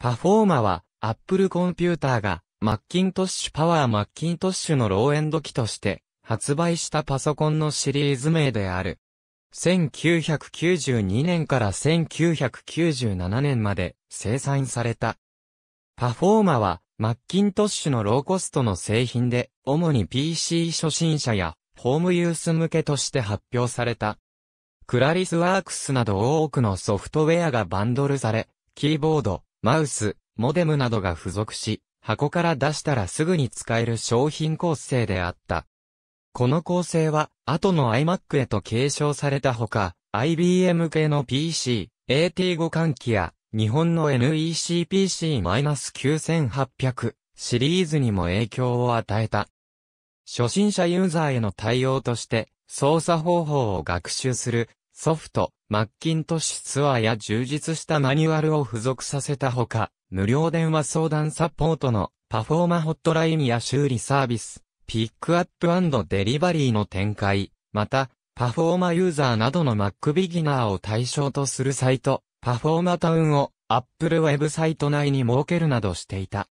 パフォーマは、アップルコンピューターが、マッキントッシュパワーマッキントッシュのローエンド機として、発売したパソコンのシリーズ名である。1992年から1997年まで生産された。パフォーマは、マッキントッシュのローコストの製品で、主に PC 初心者や、ホームユース向けとして発表された。クラリスワークスなど多くのソフトウェアがバンドルされ、キーボード、マウス、モデムなどが付属し、箱から出したらすぐに使える商品構成であった。この構成は、後の iMac へと継承されたほか、IBM 系の PC、AT5 換機や、日本の NECPC-9800 シリーズにも影響を与えた。初心者ユーザーへの対応として、操作方法を学習するソフト、マッキントッシュツアーや充実したマニュアルを付属させたほか、無料電話相談サポートのパフォーマホットラインや修理サービス、ピックアップデリバリーの展開、また、パフォーマユーザーなどの Mac ビギナーを対象とするサイト、パフォーマタウンを Apple ウェブサイト内に設けるなどしていた。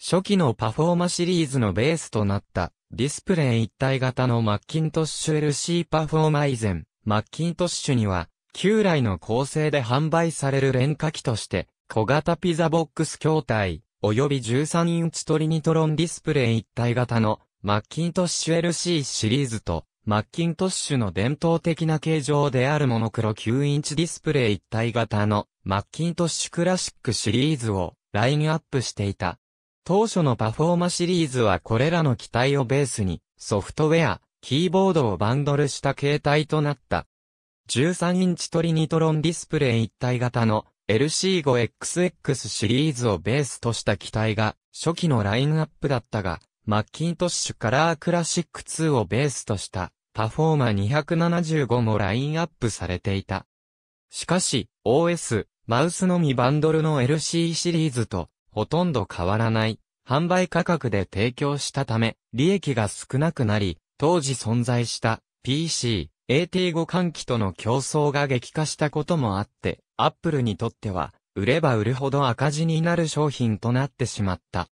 初期のパフォーマシリーズのベースとなったディスプレイ一体型のマッキントッシュ LC パフォーマ以前、マッキントッシュには、旧来の構成で販売される廉価機として、小型ピザボックス筐体、及び13インチトリニトロンディスプレイ一体型の、マッキントッシュ LC シリーズと、マッキントッシュの伝統的な形状であるモノクロ9インチディスプレイ一体型の、マッキントッシュクラシックシリーズを、ラインアップしていた。当初のパフォーマシリーズはこれらの機体をベースに、ソフトウェア、キーボードをバンドルした形態となった。13インチトリニトロンディスプレイ一体型の LC5XX シリーズをベースとした機体が初期のラインアップだったが、マッキントッシュカラークラシック2をベースとしたパフォーマー275もラインアップされていた。しかし、OS、マウスのみバンドルの LC シリーズとほとんど変わらない販売価格で提供したため、利益が少なくなり、当時存在した PC、AT5 換気との競争が激化したこともあって、アップルにとっては、売れば売るほど赤字になる商品となってしまった。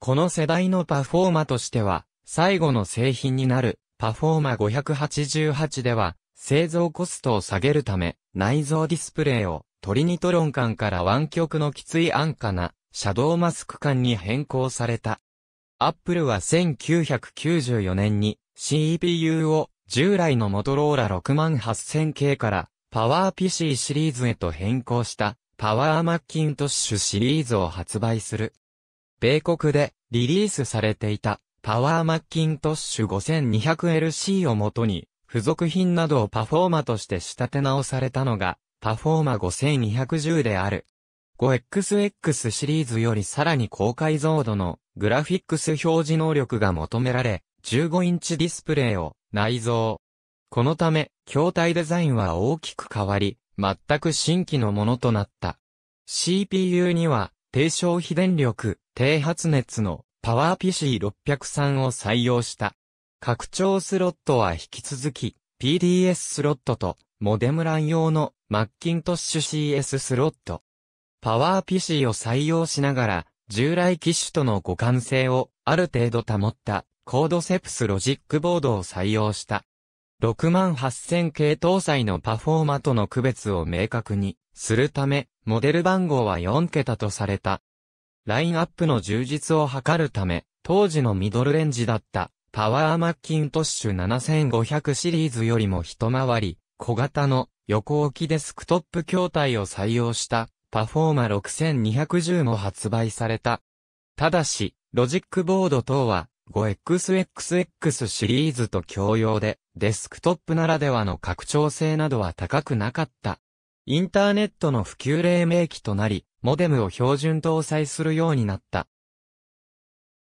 この世代のパフォーマとしては、最後の製品になる、パフォーマ588では、製造コストを下げるため、内蔵ディスプレイをトリニトロン間から湾曲のきつい安価なシャドウマスク間に変更された。アップルは1994年に CPU を従来のモトローラ 68000K からパワー PC シリーズへと変更したパワーマッキントッシュシリーズを発売する。米国でリリースされていたパワーマッキントッシュ 5200LC をもとに付属品などをパフォーマとして仕立て直されたのがパフォーマ5210である。5XX シリーズよりさらに高解像度のグラフィックス表示能力が求められ、15インチディスプレイを内蔵。このため、筐体デザインは大きく変わり、全く新規のものとなった。CPU には、低消費電力、低発熱のパワー PC603 を採用した。拡張スロットは引き続き、PDS スロットと、モデムラン用のマッキントッシュ CS スロット。パワー PC を採用しながら、従来機種との互換性をある程度保ったコードセプスロジックボードを採用した。68000系搭載のパフォーマとの区別を明確にするため、モデル番号は4桁とされた。ラインアップの充実を図るため、当時のミドルレンジだったパワーマッキントッシュ7500シリーズよりも一回り、小型の横置きデスクトップ筐体を採用したパフォーマ6210も発売された。ただし、ロジックボード等は 5XXX シリーズと共用で、デスクトップならではの拡張性などは高くなかった。インターネットの普及黎明期となり、モデムを標準搭載するようになった。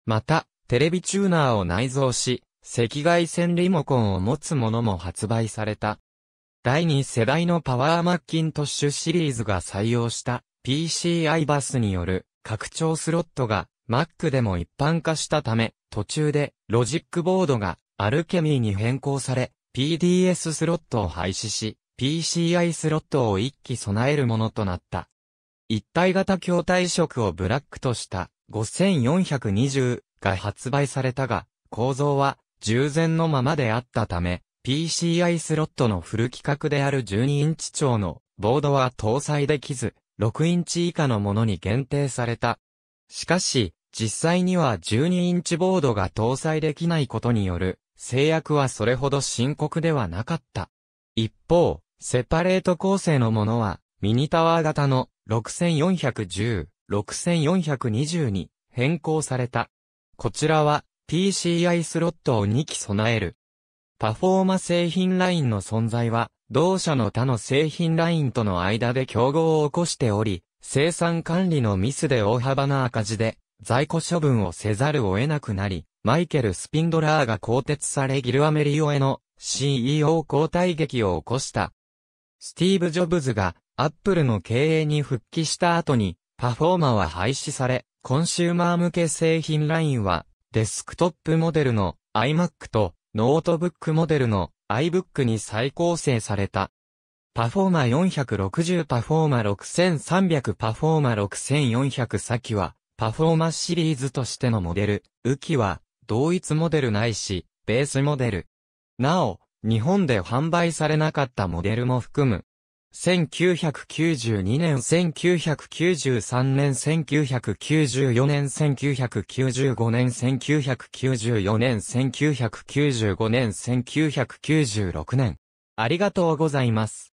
また、テレビチューナーを内蔵し、赤外線リモコンを持つものも発売された。第2世代のパワーマッキントッシュシリーズが採用した PCI バスによる拡張スロットが Mac でも一般化したため、途中でロジックボードがアルケミーに変更され、PDS スロットを廃止し、PCI スロットを一機備えるものとなった。一体型筐体色をブラックとした5420が発売されたが、構造は従前のままであったため、PCI スロットのフル規格である12インチ超のボードは搭載できず、6インチ以下のものに限定された。しかし、実際には12インチボードが搭載できないことによる制約はそれほど深刻ではなかった。一方、セパレート構成のものは、ミニタワー型の6410、6420に変更された。こちらは PCI スロットを2機備える。パフォーマ製品ラインの存在は、同社の他の製品ラインとの間で競合を起こしており、生産管理のミスで大幅な赤字で、在庫処分をせざるを得なくなり、マイケル・スピンドラーが更迭されギルアメリオへの CEO 交代劇を起こした。スティーブ・ジョブズがアップルの経営に復帰した後にパフォーマーは廃止され、コンシューマー向け製品ラインはデスクトップモデルの iMac とノートブックモデルの iBook に再構成された。パフォーマー460パフォーマー6300パフォーマー6400先はパフォーマンスシリーズとしてのモデル、浮きは、同一モデルないし、ベースモデル。なお、日本で販売されなかったモデルも含む。1992年、1993年、1994年、1995年、1994年、1995年、1996年。ありがとうございます。